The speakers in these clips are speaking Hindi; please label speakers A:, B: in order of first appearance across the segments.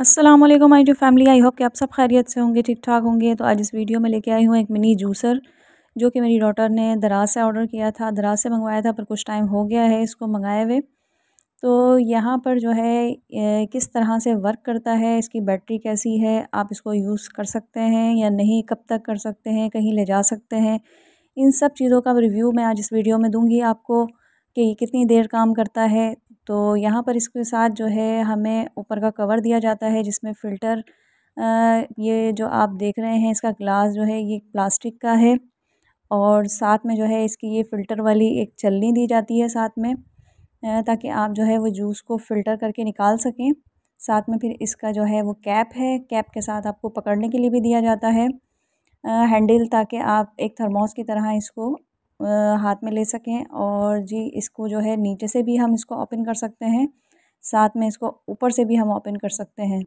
A: Aslam I to family I hope कि आप सब खैरियत से होंगे ठीक ठाक होंगे तो आज इस वीडियो में लेके आई हूँ एक मिनी जूसर जो कि मेरी डॉटर ने दराज से ऑर्डर किया था दराज से मंगवाया था पर कुछ टाइम हो गया है इसको मंगाए हुए तो यहाँ पर जो है किस तरह से वर्क करता है इसकी बैटरी कैसी है आप इसको यूज़ कर सकते हैं या नहीं कब तक कर सकते हैं कहीं ले जा सकते हैं इन सब चीज़ों का रिव्यू मैं आज इस वीडियो में दूँगी आपको कि ये कितनी देर काम करता है तो यहाँ पर इसके साथ जो है हमें ऊपर का कवर दिया जाता है जिसमें फ़िल्टर ये जो आप देख रहे हैं इसका ग्लास जो है ये प्लास्टिक का है और साथ में जो है इसकी ये फ़िल्टर वाली एक चलनी दी जाती है साथ में ताकि आप जो है वो जूस को फ़िल्टर करके निकाल सकें साथ में फिर इसका जो है वो कैप है कैप के साथ आपको पकड़ने के लिए भी दिया जाता है हैंडल ताकि आप एक थर्मोस की तरह इसको हाथ में ले सकें और जी इसको जो है नीचे से भी हम इसको ओपन कर सकते हैं साथ में इसको ऊपर से भी हम ओपन कर सकते हैं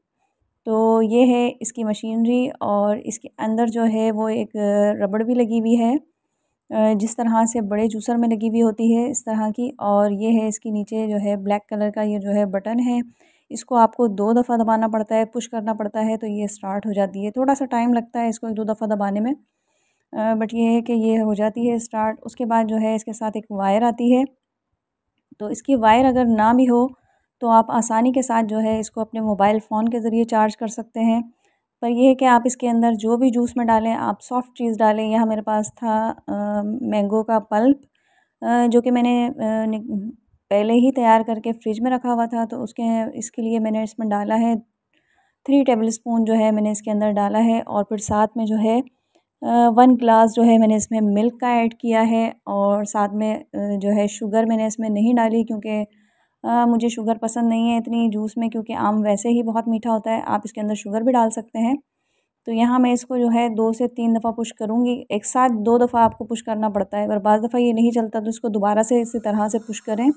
A: तो ये है इसकी मशीनरी और इसके अंदर जो है वो एक रबड़ भी लगी हुई है जिस तरह से बड़े जूसर में लगी हुई होती है इस तरह की और ये है इसके नीचे जो है ब्लैक कलर का ये जो है बटन है इसको आपको दो दफ़ा दबाना पड़ता है पुश करना पड़ता है तो ये स्टार्ट हो जाती है थोड़ा सा टाइम लगता है इसको एक दो दफ़ा दबाने में बट ये है कि ये हो जाती है स्टार्ट उसके बाद जो है इसके साथ एक वायर आती है तो इसकी वायर अगर ना भी हो तो आप आसानी के साथ जो है इसको अपने मोबाइल फ़ोन के ज़रिए चार्ज कर सकते हैं पर यह है कि आप इसके अंदर जो भी जूस में डालें आप सॉफ़्ट चीज़ डालें यहाँ मेरे पास था मैंगो का पल्प जो कि मैंने पहले ही तैयार करके फ्रिज में रखा हुआ था तो उसके इसके लिए मैंने इसमें डाला है थ्री टेबल स्पून जो है मैंने इसके अंदर डाला है और फिर साथ में जो है वन ग्लास जो है मैंने इसमें मिल्क का ऐड किया है और साथ में जो है शुगर मैंने इसमें नहीं डाली क्योंकि मुझे शुगर पसंद नहीं है इतनी जूस में क्योंकि आम वैसे ही बहुत मीठा होता है आप इसके अंदर शुगर भी डाल सकते हैं तो यहाँ मैं इसको जो है दो से तीन दफ़ा पुश करूँगी एक साथ दो दफ़ा आपको पुश करना पड़ता है अगर बाज़ दफ़ा ये नहीं चलता तो इसको दोबारा से इसी तरह से पुश करें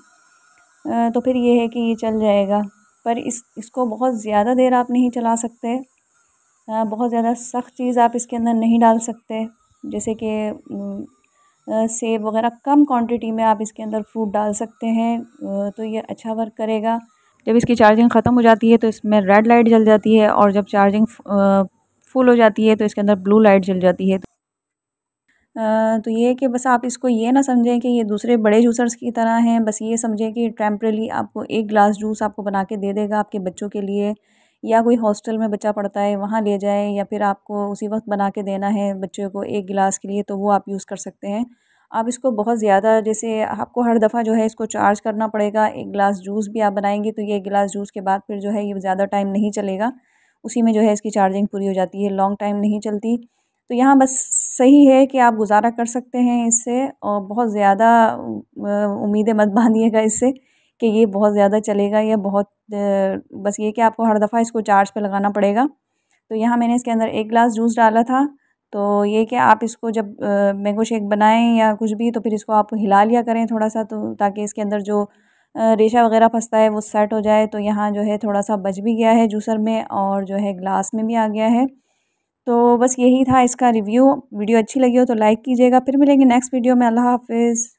A: तो फिर ये है कि ये चल जाएगा पर इस इसको बहुत ज़्यादा देर आप नहीं चला सकते बहुत ज़्यादा सख्त चीज़ आप इसके अंदर नहीं डाल सकते जैसे कि सेब वगैरह कम क्वांटिटी में आप इसके अंदर फ्रूट डाल सकते हैं तो ये अच्छा वर्क करेगा जब इसकी चार्जिंग ख़त्म हो जाती है तो इसमें रेड लाइट जल जाती है और जब चार्जिंग फुल हो जाती है तो इसके अंदर ब्लू लाइट जल जाती है तो ये कि बस आप इसको ये ना समझें कि ये दूसरे बड़े जूसर्स की तरह हैं बस ये समझें कि टेम्परेली आपको एक ग्लास जूस आपको बना के दे देगा आपके बच्चों के लिए या कोई हॉस्टल में बच्चा पढ़ता है वहाँ ले जाएँ या फिर आपको उसी वक्त बना के देना है बच्चे को एक गिलास के लिए तो वो आप यूज़ कर सकते हैं आप इसको बहुत ज़्यादा जैसे आपको हर दफ़ा जो है इसको चार्ज करना पड़ेगा एक गिलास जूस भी आप बनाएंगे तो ये गिलास जूस के बाद फिर जो है ये ज़्यादा टाइम नहीं चलेगा उसी में जो है इसकी चार्जिंग पूरी हो जाती है लॉन्ग टाइम नहीं चलती तो यहाँ बस सही है कि आप गुजारा कर सकते हैं इससे और बहुत ज़्यादा उम्मीदें मत बांधिएगा इससे कि ये बहुत ज़्यादा चलेगा या बहुत बस ये कि आपको हर दफ़ा इसको चार्ज पे लगाना पड़ेगा तो यहाँ मैंने इसके अंदर एक ग्लास जूस डाला था तो ये कि आप इसको जब मैंगो शेक बनाएं या कुछ भी तो फिर इसको आप हिला लिया करें थोड़ा सा तो ताकि इसके अंदर जो रेशा वगैरह फंसता है वो सेट हो जाए तो यहाँ जो है थोड़ा सा बच भी गया है जूसर में और जो है ग्लास में भी आ गया है तो बस यही था इसका रिव्यू वीडियो अच्छी लगी हो तो लाइक कीजिएगा फिर मिलेंगे नेक्स्ट वीडियो में अल्लाह हाफिज़